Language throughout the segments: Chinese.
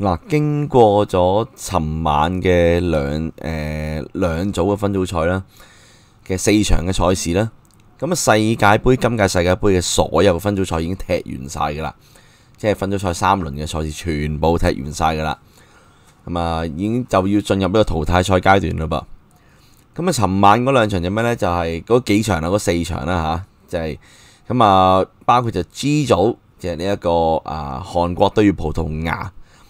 嗱，經過咗尋晚嘅兩誒兩組嘅分組賽啦，嘅四場嘅賽事啦，咁啊，世界盃今屆世界盃嘅所有分組賽已經踢完晒噶啦，即係分組賽三輪嘅賽事全部踢完晒噶啦，咁啊，已經就要進入呢個淘汰賽階段啦噃。咁啊，尋晚嗰兩場就咩呢？就係嗰幾場啦，嗰四場啦吓，就係咁啊，包括就 G 組，就係呢一個啊，韓國對葡萄牙。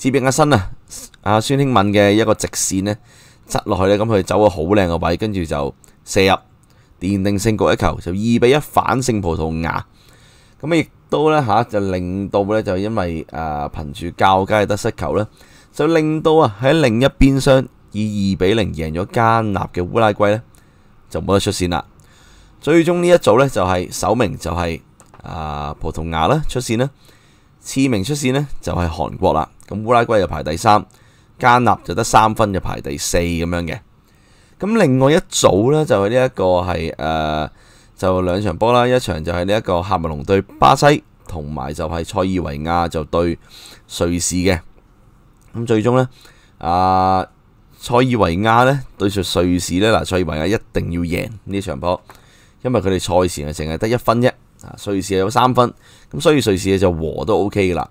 自別阿新啊，阿孫興敏嘅一個直線呢，執落去呢，咁佢走個好靚嘅位，跟住就射入奠定勝局一球，就二比一反勝葡萄牙。咁亦都呢，吓，就令到呢，就因為啊憑住较佳嘅得失球呢，就令到啊喺另一邊厢以二比零贏咗加納嘅烏拉圭呢，就冇得出線啦。最終呢一組呢，就係首名就係啊葡萄牙啦出線啦，次名出線呢，就係韓國啦。咁烏拉圭就排第三，加納就得三分就排第四咁樣嘅。咁另外一組呢，就係呢一個係誒就兩場波啦，一場就係呢一個喀麥隆對巴西，同埋就係塞爾維亞就對瑞士嘅。咁最終呢，啊塞爾維亞呢對住瑞士呢，嗱塞爾維亞一定要贏呢場波，因為佢哋賽前係淨係得一分啫，啊瑞士有三分，咁所以瑞士就和都 O K 噶啦。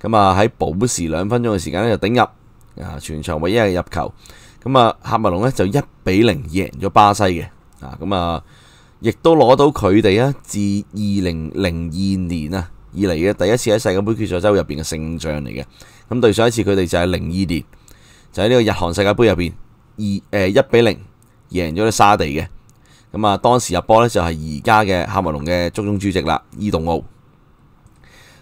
咁啊喺補時兩分鐘嘅時間咧就頂入啊全場唯一嘅入球，咁啊喀文隆咧就一比零贏咗巴西嘅，啊咁啊亦都攞到佢哋啊自二零零二年啊以嚟嘅第一次喺世界盃決賽周入边嘅勝仗嚟嘅，咁對上一次佢哋就係零二年就喺呢個日韓世界盃入边二诶一比零贏咗沙地嘅，咁啊當時入波咧就係而家嘅喀文隆嘅中中主席啦伊动奧，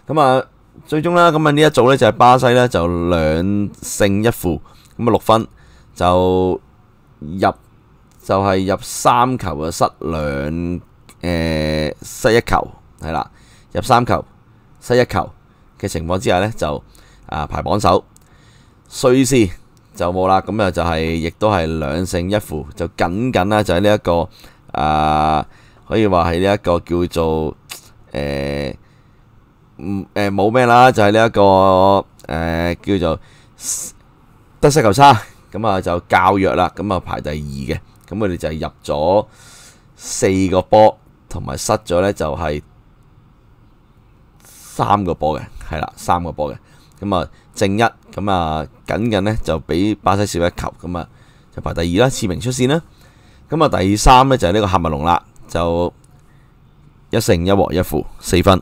咁啊。最终啦，咁啊呢一组咧就系巴西咧就两胜一负，咁啊六分就入就系入三球嘅失两诶失一球系啦，入三球失一球嘅情况之下咧就啊排榜首。瑞士就冇啦，咁啊就系亦都系两胜一负，就仅仅啦就系呢一个啊可以话系呢一个叫做诶。嗯，诶，冇咩啦，就系呢一个诶叫做德式球差，咁啊就较弱啦，咁啊排第二嘅，咁佢哋就系入咗四个波，同埋失咗咧就系三个波嘅，系啦，三个波嘅，咁啊正一，咁啊仅仅咧就比巴西少一球，咁啊就排第二啦，次名出线啦，咁啊第三咧就系呢个夏文隆啦，就一胜一和一负四分。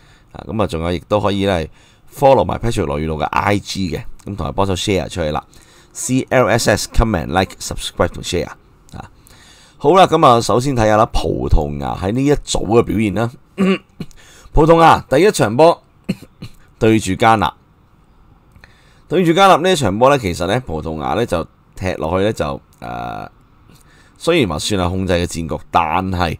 啊，咁啊，仲有亦都可以咧，follow 埋 Patrick 罗宇路嘅 IG 嘅，咁同埋帮手 share 出去啦。CLS comment like subscribe 同 share 啊，好啦，咁啊，首先睇下啦，葡萄牙喺呢一组嘅表现啦。葡萄牙第一场波 对住加纳，对住加纳呢一场波咧，其实咧葡萄牙咧就踢落去咧就诶，虽然话算系控制嘅战局，但系。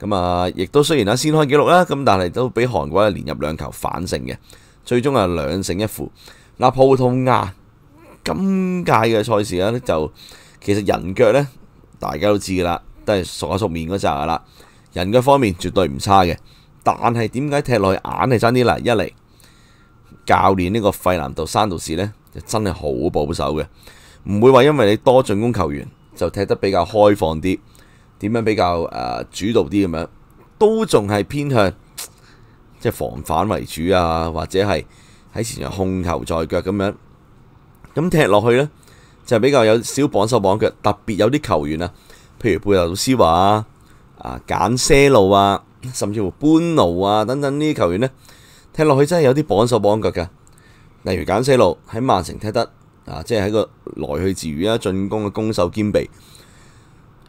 咁啊，亦都雖然啊先開纪錄啦，咁但係都俾韓國係連入兩球反勝嘅，最終啊兩勝一負。嗱，葡萄牙今屆嘅賽事咧就其實人腳咧大家都知噶啦，都係熟口熟面嗰扎噶啦，人腳方面絕對唔差嘅，但係點解踢落去眼係差啲嚟？一嚟，教練呢個費南道山道士咧就真係好保守嘅，唔會話因為你多進攻球員就踢得比較開放啲。点样比较诶主导啲咁样，都仲系偏向即系防反为主啊，或者系喺前场控球在脚咁样，咁踢落去呢，就比较有少绑手绑脚，特别有啲球员啊，譬如贝洛斯华啊、簡简路啊，甚至乎班奴啊等等呢啲球员呢，踢落去真系有啲绑手绑脚噶。例如简些路喺曼城踢得啊，即系喺个来去自如啊，进攻嘅攻守兼备。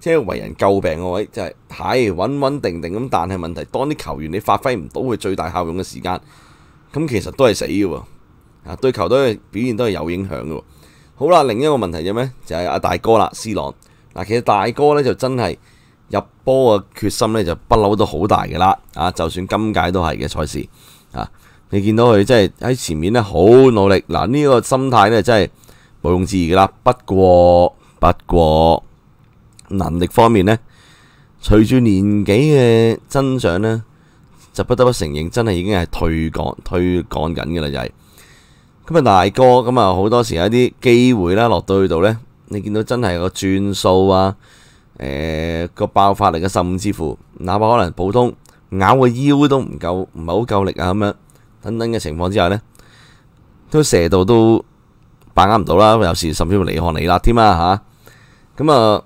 即系为人救病个位，就系太稳稳定定咁，但系问题当啲球员你发挥唔到佢最大效用嘅时间，咁其实都系死嘅喎。啊，对球队表现都系有影响嘅。好啦，另一个问题啫咩？就系阿大哥啦，斯朗。嗱，其实大哥咧就真系入波嘅决心咧就不嬲都好大嘅啦。啊，就算今届都系嘅赛事啊，你见到佢真系喺前面咧好努力。嗱，呢个心态咧真系毋庸置疑噶啦。不过，不过。能力方面呢，随住年纪嘅增长呢，就不得不承认真系已经系退降退降紧嘅啦。就系咁啊，大哥咁啊，好多时一啲机会啦，落到去度呢，你见到真系个转数啊，诶个爆发力嘅甚至乎，哪怕可能普通咬个腰都唔够，唔系好够力啊，咁样等等嘅情况之下呢，都射到都把握唔到啦。有时甚至乎离岸离辣添啊，吓咁啊。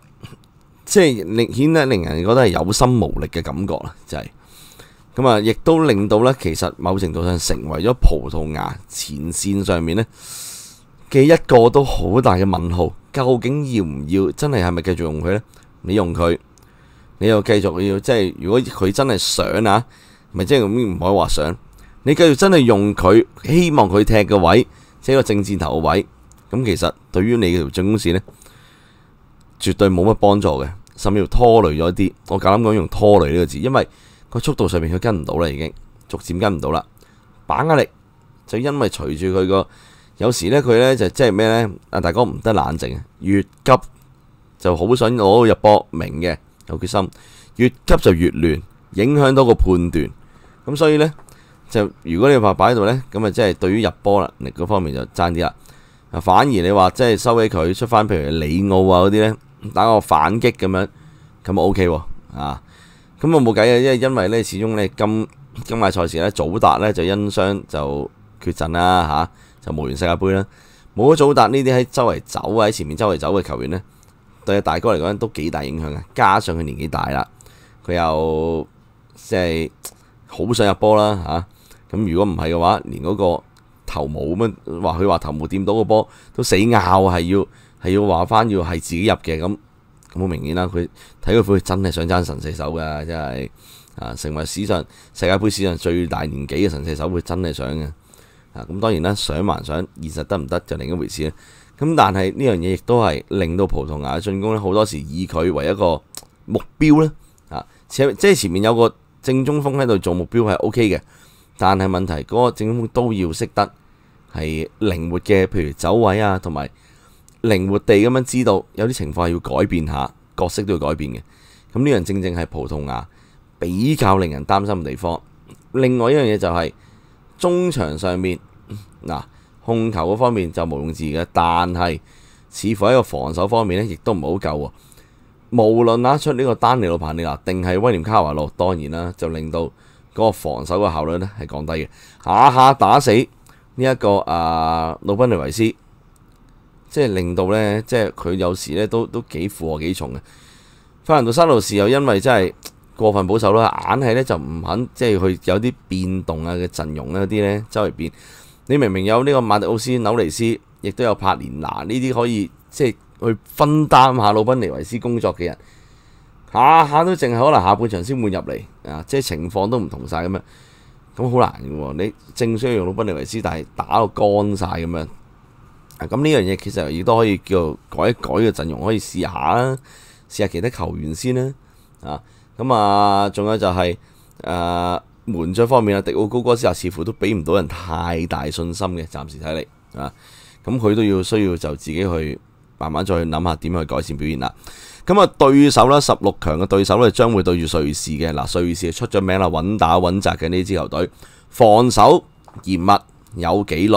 即系顯得令人覺得係有心無力嘅感覺啦，就係咁啊！亦都令到咧，其實某程度上成為咗葡萄牙前線上面咧嘅一個都好大嘅問號。究竟要唔要真系係咪繼續用佢咧？你用佢，你又繼續要即係如果佢真係想啊，咪即係唔可以話想，你繼續真係用佢，希望佢踢嘅位即係個正箭頭嘅位，咁其實對於你嘅進攻線咧，絕對冇乜幫助嘅。甚至乎拖累咗啲，我搞谂讲用拖累呢个字，因为个速度上面佢跟唔到啦，已经逐渐跟唔到啦。把握力就因为随住佢个有时咧，佢咧就即系咩咧？啊大哥唔得冷静啊，越急就好想攞入波明嘅有决心，越急就越乱，影响到个判断。咁所以咧就如果你话摆喺度咧，咁啊即系对于入波能力嗰方面就争啲啦。反而你话即系收起佢出翻，譬如里奥啊嗰啲咧。打個反擊咁樣，咁 OK 喎啊！咁我冇計啊，因為因為咧，始終咧今今屆賽事咧，祖達咧就因傷就缺陣啦嚇，就無緣世界盃啦。冇咗祖達呢啲喺周圍走啊，喺前面周圍走嘅球員咧，對大哥嚟講都幾大影響嘅。加上佢年紀大啦，佢又即係好想入波啦嚇。咁如果唔係嘅話，連嗰個頭毛咁樣，話佢話頭毛掂到個波都死拗係要。系要話翻要係自己入嘅，咁咁好明顯啦。佢睇佢會真係想爭神射手㗎，真係啊，成為史上世界盃史上最大年紀嘅神射手，佢真係想嘅。咁當然啦，想還想，現實得唔得就另一回事啦。咁但係呢樣嘢亦都係令到葡萄牙進攻咧，好多時以佢為一個目標呢。啊，即係前面有個正中鋒喺度做目標係 OK 嘅，但係問題嗰個正中鋒都要識得係靈活嘅，譬如走位啊，同埋。靈活地咁樣知道有啲情況要改變下角色都要改變嘅，咁呢樣正正係葡萄牙比較令人擔心嘅地方。另外一樣嘢就係中場上面嗱控球嗰方面就無用字嘅，但係似乎喺個防守方面咧，亦都唔好夠喎。無論打出呢個丹尼魯帕尼亞定係威廉卡华洛，當然啦，就令到嗰個防守嘅效率咧係降低嘅，下下打死呢一個啊魯賓尼維斯。即係令到呢，即係佢有時呢都都幾負荷幾重嘅。法蘭道沙路士又因為真係 過分保守啦，硬係呢就唔肯即係去有啲變動啊嘅陣容嗰啲呢周圍變。你明明有呢個馬迪奧斯、紐尼斯，亦都有帕連拿呢啲可以即係去分擔下魯賓尼維斯工作嘅人，下下都淨係可能下半場先換入嚟啊！即係情況都唔同晒咁樣，咁好難嘅喎。你正需要用魯賓尼維斯，但係打到乾晒咁樣。咁呢样嘢其实亦都可以叫改一改嘅阵容，可以试下啦，试下其他球员先啦，啊，咁啊，仲有就系诶门将方面啊，迪奥高哥斯啊，似乎都俾唔到人太大信心嘅，暂时睇嚟啊，咁佢都要需要就自己去慢慢再去谂下点去改善表现啦。咁啊，对手啦，十六强嘅对手咧，将会对住瑞士嘅，嗱，瑞士出咗名啦，稳打稳扎嘅呢支球队，防守严密有纪律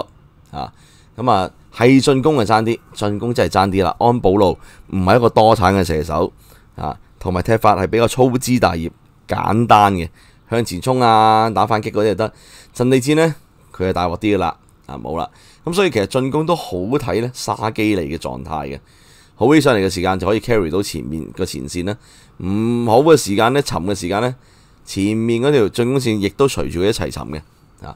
啊，咁啊。系進攻啊爭啲，進攻真係爭啲啦。安保路唔係一個多產嘅射手啊，同埋踢法係比較粗枝大葉、簡單嘅，向前衝啊、打反擊嗰啲就得。陳地戰呢，佢係大鑊啲噶啦，啊冇啦。咁所以其實進攻都好睇呢，沙基嚟嘅狀態嘅，好起上嚟嘅時間就可以 carry 到前面個前線啦。唔好嘅時間呢，沉嘅時間呢，前面嗰條進攻線亦都隨住佢一齊沉嘅啊。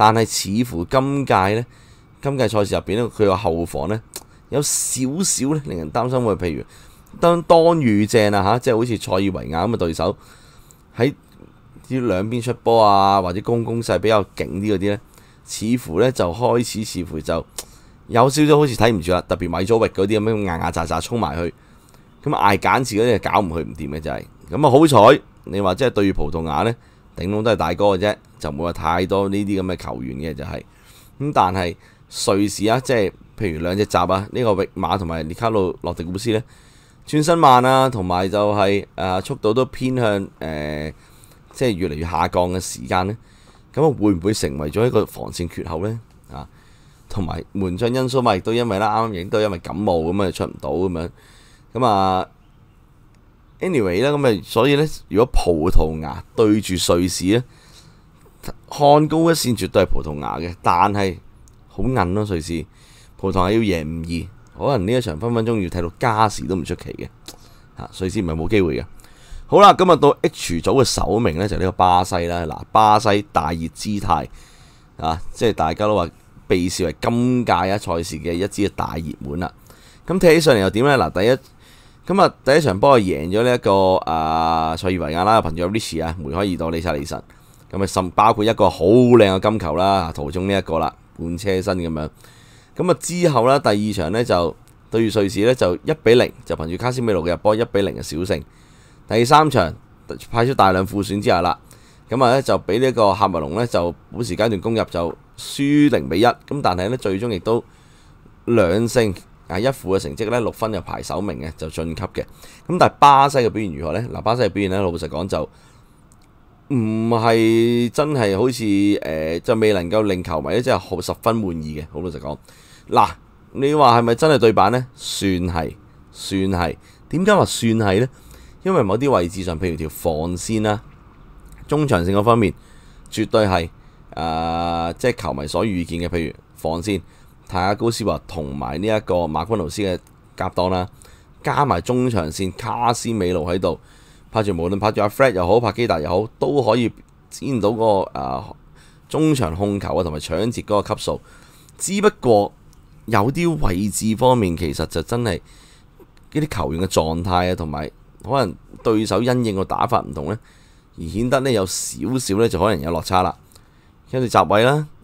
但係似乎今屆呢，今屆賽事入面呢，佢個後防呢，有少少咧令人擔心嘅，譬如當當遇正啊即係好似塞爾維亞咁嘅對手喺啲兩邊出波啊，或者攻攻勢比較勁啲嗰啲呢，似乎呢就開始似乎就有少少好似睇唔住啦，特別米佐域嗰啲咁樣硬硬雜雜衝埋去，咁捱簡字嗰啲搞唔去唔掂嘅就係，咁啊好彩你話即係對葡萄牙呢。頂籠都係大哥嘅啫，就冇話太多呢啲咁嘅球員嘅就係咁，但係瑞士啊，即係譬如兩隻閘啊，呢個域馬同埋尼卡路洛迪古斯呢，轉身慢啊，同埋就係啊速度都偏向誒，即係越嚟越下降嘅時間呢。咁會唔會成為咗一個防線缺口呢？啊，同埋門將因素嘛，亦都因為啦，啱啱影都因為感冒咁啊出唔到咁樣，咁啊。anyway 啦，咁啊，所以咧，如果葡萄牙對住瑞士咧，看高一線絕對係葡萄牙嘅，但係好硬咯，瑞士葡萄牙要贏唔易，可能呢一場分分鐘要睇到加時都唔出奇嘅，瑞士唔係冇機會嘅。好啦，今日到 H 組嘅首名咧就呢個巴西啦，嗱，巴西大熱姿態，啊，即係大家都話被視為今屆啊賽事嘅一支大熱門啦，咁睇起上嚟又點咧？嗱，第一。咁啊，第一場波贏咗呢一個啊，塞爾維亞啦，憑住 Richie 啊，梅開二度，李查利神，咁啊，甚包括一個好靚嘅金球啦，途中呢一個啦，半車身咁樣。咁啊，之後呢，第二場呢就對住瑞士呢，就一比零，就憑住卡斯米路嘅入波一比零嘅小勝。第三場派出大量副選之下啦，咁啊咧就俾呢個夏麥隆呢，就補時間段攻入就輸零比一，咁但係呢，最終亦都兩勝。啊！一副嘅成績咧，六分就排首名嘅，就進級嘅。咁但係巴西嘅表現如何咧？嗱，巴西嘅表現咧，老實講就唔係真係好似誒，就未能夠令球迷咧即係好十分滿意嘅。好老實講，嗱，你話係咪真係對板咧？算係，算係。點解話算係咧？因為某啲位置上，譬如條防線啦、中場性嗰方面，絕對係啊，即係球迷所預見嘅，譬如防線。睇下高斯華同埋呢一個馬昆老斯嘅夾檔啦，加埋中場線卡斯美路喺度，拍住無論拍住阿 Fred 又好，拍基達又好，都可以展到個誒中場控球啊，同埋搶截嗰個級數。只不過有啲位置方面，其實就真係呢啲球員嘅狀態啊，同埋可能對手因應個打法唔同咧，而顯得咧有少少咧就可能有落差啦。跟住集位啦。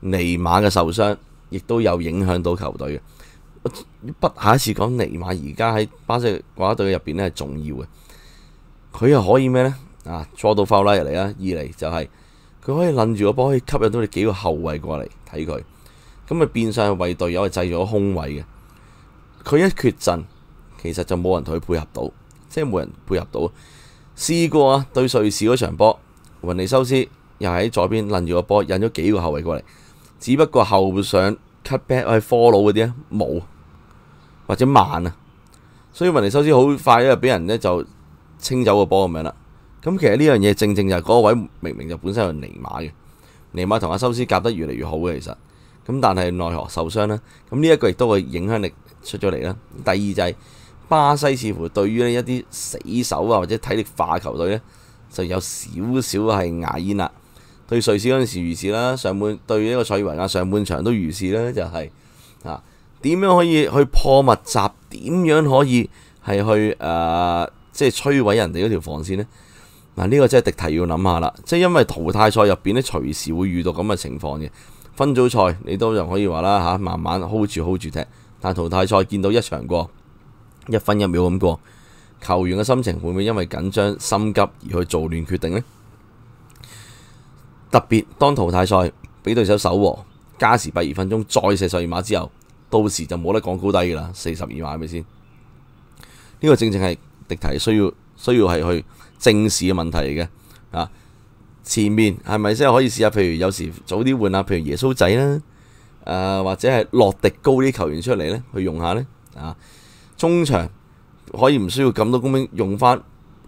尼馬嘅受傷，亦都有影響到球隊嘅。不下一次講尼馬，而家喺巴西國家隊入邊咧係重要嘅。佢又可以咩咧？啊，捉到法拉入嚟啦，二嚟就係佢可以攬住個波，可以吸引到你幾個後衞過嚟睇佢。咁咪變相為隊友係製咗空位嘅。佢一缺陣，其實就冇人同佢配合到，即係冇人配合到。試過啊，對瑞士嗰場波，雲尼修斯又喺左邊攬住個波，引咗幾個後衞過嚟。只不過後上 cutback 去 follow 嗰啲冇或者慢啊，所以雲尼修斯好快咧俾人咧就清走個波咁樣啦。咁其實呢樣嘢正正就係嗰位明明就本身係尼馬嘅，尼馬同阿修斯夾得越嚟越好嘅其實。咁但係奈何受傷啦。咁呢一個亦都係影響力出咗嚟啦。第二就係巴西似乎對於呢一啲死守啊或者體力化球隊咧就有少少係牙煙啦。對瑞士嗰陣時如是啦，上半對呢個塞爾維亞上半場都如是啦，就係啊點樣可以去破密集？點樣可以係去誒即係摧毀人哋嗰條防線呢？嗱，呢個真係敵題要諗下啦。即係因為淘汰賽入面咧，隨時會遇到咁嘅情況嘅。分組賽你都就可以話啦嚇，慢慢 hold 住 hold 住踢，但淘汰賽見到一場過一分一秒咁過，球員嘅心情會唔會因為緊張心急而去做亂決定呢？特别当淘汰赛俾对手守，加时八二分钟再射十二码之后，到时就冇得講高低噶啦，四十二码系咪先？呢个正正系迪提需要需要系去正视嘅问题嚟嘅啊！前面系咪先可以试下？譬如有时早啲换下，譬如耶稣仔啦，或者系落迪高啲球员出嚟呢，去用下呢。啊！中场可以唔需要咁多公兵，用翻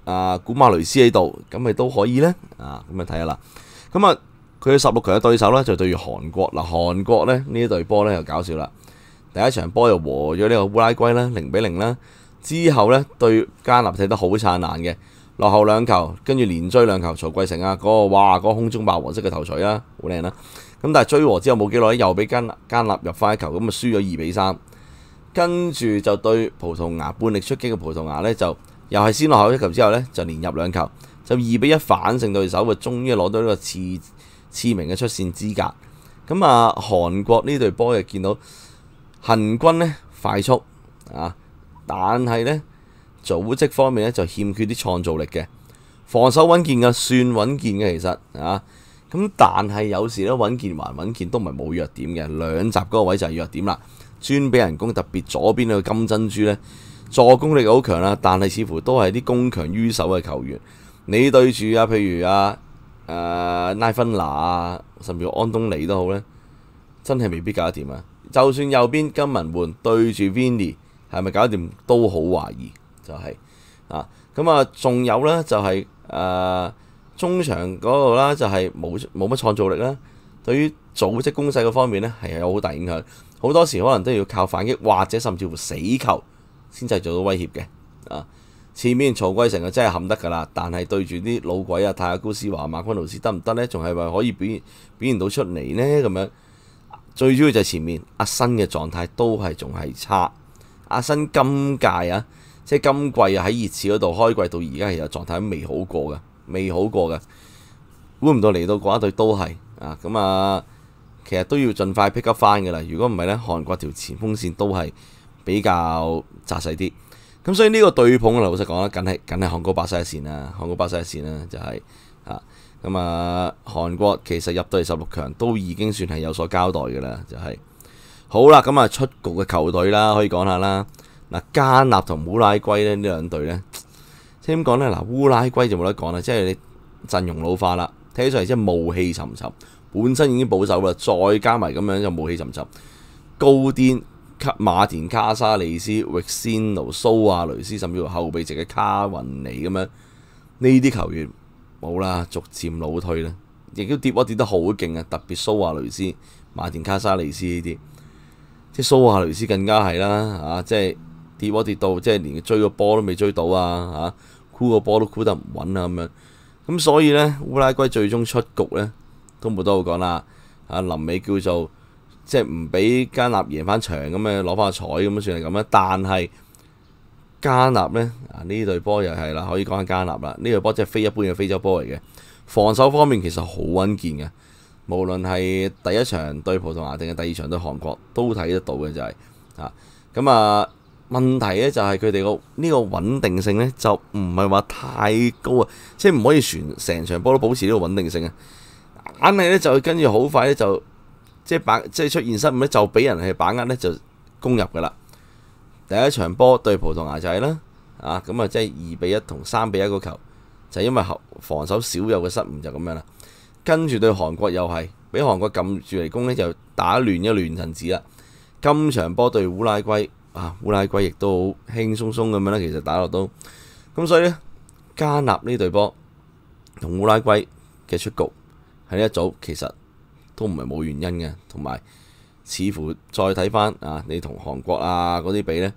啊古马雷斯喺度，咁咪都可以呢。啊！咁咪睇下啦。咁啊，佢十六强嘅對手咧就對住韓國。嗱，韓國咧呢一隊波咧又搞笑啦。第一場波又和咗呢個烏拉圭啦，零比零啦。之後咧對加納踢得好灿爛嘅，落後兩球，跟住連追兩球。曹桂成啊，嗰個哇，嗰個空中霸王式嘅頭槌啦，好靚啦。咁但係追和之後冇幾耐，又俾加加納入翻一球，咁啊輸咗二比三。跟住就對葡萄牙半力出擊嘅葡萄牙咧，就又係先落後一球之後咧，就連入兩球。就二比一反勝對手，嘅終於攞到呢個次次名嘅出線資格。咁啊，韓國呢隊波又見到行軍咧快速啊，但係咧組織方面咧就欠缺啲創造力嘅防守穩健嘅算穩健嘅，其實啊咁，但係有時咧穩健還穩健都唔係冇弱點嘅。兩集嗰個位就係弱點啦，專俾人攻特別左邊嘅金珍珠咧助攻力好強啦，但係似乎都係啲攻強於守嘅球員。你對住啊，譬如啊，誒拉芬拿啊，甚至安東尼都好咧，真係未必搞得掂啊！就算右邊金文桓對住 Vinny，係咪搞得掂都好懷疑，就係啊。咁啊，仲有咧就係誒中場嗰度啦，就係冇冇乜創造力啦。對於組織攻勢嘅方面咧，係有好大影響。好多時可能都要靠反擊，或者甚至乎死球先製造到威脅嘅啊。前面曹圭成啊真係冚得㗎啦，但係對住啲老鬼啊，泰阿高斯華、馬昆老斯得唔得咧？仲係咪可以表現表現到出嚟咧？咁樣最主要就係前面阿新嘅狀態都係仲係差。阿新今屆啊，即係今季啊喺熱刺嗰度開季到而家，其實狀態都未好過嘅，未好過嘅。估唔到嚟到嗰一隊都係啊，咁啊，其實都要盡快 pick up 翻㗎啦。如果唔係咧，韓國條前鋒線都係比較窄細啲。咁所以呢个对碰啊，老实讲啦，梗系梗系韩国巴西线啦，韩国巴西线啦，就系啊，咁啊，韩国其实入到嚟十六强都已经算系有所交代噶啦，就系好啦，咁啊出局嘅球队啦，可以讲下啦，嗱，加纳同乌拉圭咧呢两队咧，点讲咧，嗱，乌拉圭就冇得讲啦，即系你阵容老化啦，睇起上嚟即系暮气沉沉，本身已经保守啦，再加埋咁样就暮气沉沉，高颠。马田卡沙利斯、维仙奴、苏亚雷斯，甚至乎后备席嘅卡云尼咁样，呢啲球员冇啦，逐渐老退啦，亦都跌波跌得好劲啊！特别苏亚雷斯、马田卡沙利斯呢啲，即系苏亚雷斯更加系啦，啊，即系跌波跌到即系连追个波都未追到啊，啊，箍个波都箍得唔稳啊咁样，咁所以咧乌拉圭最终出局咧都冇得好讲啦，啊，临尾叫做。即系唔俾加納贏返場咁啊，攞返個彩咁算係咁啦。但係加納呢，啊呢隊波又係啦，可以講下加納啦。呢隊波即係非一般嘅非洲波嚟嘅。防守方面其實好穩健嘅，無論係第一場對葡萄牙定係第二場對韓國都睇得到嘅就係啊。咁啊問題呢就係佢哋個呢個穩定性呢，就唔係話太高啊，即係唔可以全成場波都保持呢個穩定性啊。硬係呢，就跟住好快呢，就。即係把即係出現失誤咧，就俾人係把握咧，就攻入噶啦。第一場波對葡萄牙仔啦，啊咁啊，即係二比一同三比一個球，就因為防守少有嘅失誤就咁樣啦。跟住對韓國又係，俾韓國撳住嚟攻咧，就打亂一亂陣子啦。今場波對烏拉圭啊，烏拉圭亦都好輕鬆鬆咁樣啦。其實打落都咁，所以咧加納呢隊波同烏拉圭嘅出局喺呢一組其實。都唔系冇原因嘅，同埋似乎再睇翻啊，你同韩国啊嗰啲比咧，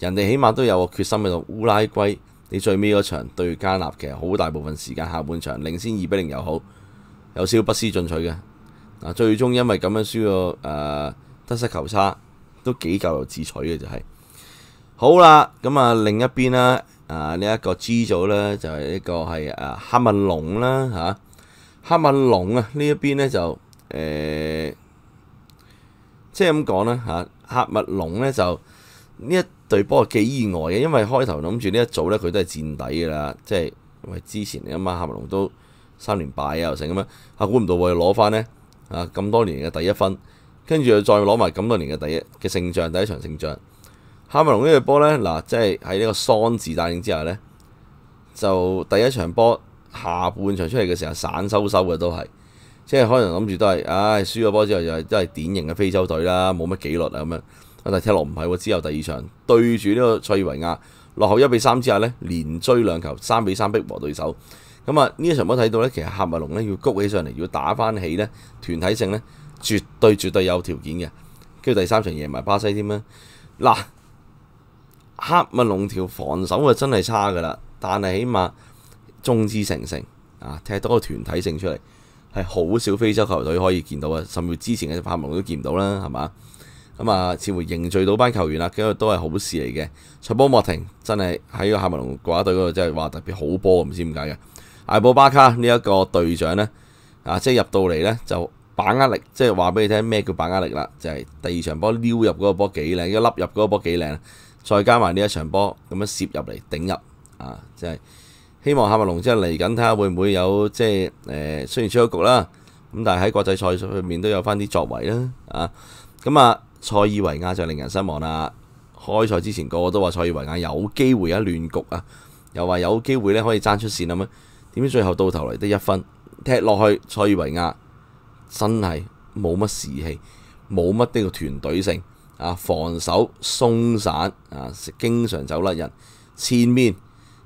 人哋起码都有个决心喺度。乌拉圭你最尾嗰场对加纳，其实好大部分时间下半场领先二比零又好，有少不思进取嘅。嗱，最终因为咁样输个诶得失球差，都几由自取嘅就系。好啦，咁啊另一边啦，啊呢一个支组咧就系一个系诶哈文龙啦吓，哈文龙啊呢一边咧就。诶，即系咁讲啦吓，黑密龙咧就呢一队波几意外嘅，因为开头谂住呢一组咧佢都系垫底噶啦，即系因之前啊嘛，黑密龙都三连败啊，又成咁样，估唔到會攞翻咧啊咁多年嘅第一分，跟住又再攞埋咁多年嘅第一嘅胜仗，第一场胜仗。哈密龙呢队波咧嗱，即系喺呢个桑字带领之下咧，就第一场波下半场出嚟嘅时候散收收嘅都系。即係可能諗住都係，唉，輸咗波之後又係都係典型嘅非洲隊啦，冇乜紀律啊咁樣。但係踢落唔係喎，之後第二場對住呢個塞爾維亞，落後一比三之下咧，連追兩球，三比三逼和對手。咁啊，呢一場波睇到咧，其實喀麥龍咧要谷起上嚟，要打翻起咧團體性咧，絕對絕對有條件嘅。跟住第三場贏埋巴西添啦。嗱，喀麥龍條防守啊真係差噶啦，但係起碼眾志成城啊，踢多個團體性出嚟。系好少非洲球隊可以見到嘅，甚至之前嘅夏文龍都見唔到啦，係嘛？咁啊，似乎凝聚到班球員啦，咁都係好事嚟嘅。塞波莫廷真係喺個夏文龍國家隊嗰度，真係話特別好波，唔知點解嘅。艾布巴卡呢一個隊長呢，啊，即係入到嚟呢，就把握力，即係話俾你聽咩叫把握力啦，就係第二場波溜入嗰個波幾靚，一粒入嗰個波幾靚，再加埋呢一場波咁樣攝入嚟頂入啊，即係。希望夏文龍即係嚟緊，睇下會唔會有即係誒？雖然出咗局啦，咁但係喺國際賽上面都有翻啲作為啦，啊！咁啊，塞爾維亞就令人失望啦。開賽之前個個都話塞爾維亞有機會啊亂局啊，又話有機會咧可以爭出線咁咩？點知最後到頭嚟得一分，踢落去塞爾維亞真係冇乜士氣，冇乜呢個團隊性啊，防守鬆散啊，經常走甩人前面。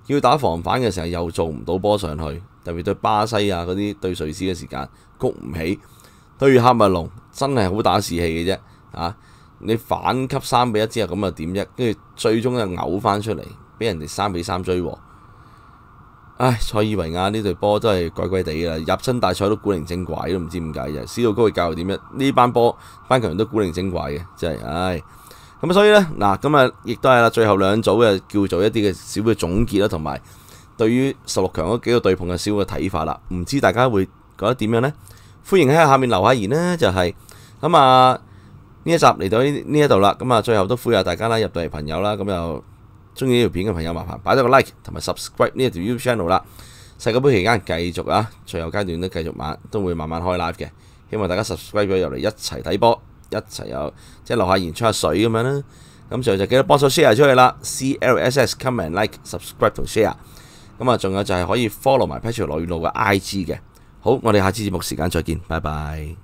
要打防反嘅時候又做唔到波上去，特別對巴西啊嗰啲對瑞士嘅時間谷唔起，對哈麥隆真係好打士氣嘅啫，啊！你反級三比一之後咁又點啫？跟住最終又嘔翻出嚟，俾人哋三比三追和。唉，塞爾維亞呢隊波真係鬼鬼地啦，入親大賽都古靈精怪都唔知點解嘅，斯魯高嘅教育點樣？呢班波班球員都古靈精怪嘅，真係唉。咁所以呢，嗱，咁啊，亦都系啦，最后两组嘅叫做一啲嘅小嘅总结啦，同埋对于十六强嗰几个对碰嘅小嘅睇法啦，唔知大家会觉得点样呢？欢迎喺下面留下言啦，就系咁啊，呢一集嚟到呢一度啦，咁啊，最后都呼吁大家啦，入到嚟朋友啦，咁又中意呢条片嘅朋友，麻烦摆咗个 like 同埋 subscribe 呢一条 YouTube channel 啦。世界杯期间继续啊，最后阶段都继续慢都会慢慢开 live 嘅，希望大家 subscribe 咗入嚟一齐睇波。一齊有，即係留下言出下水咁樣啦。咁就就記得幫手 share 出去啦。CLS S come n n like subscribe 同 share。咁啊，仲有就係可以 follow 埋 Patrick 樂嘅 IG 嘅。好，我哋下次節目時間再見，拜拜。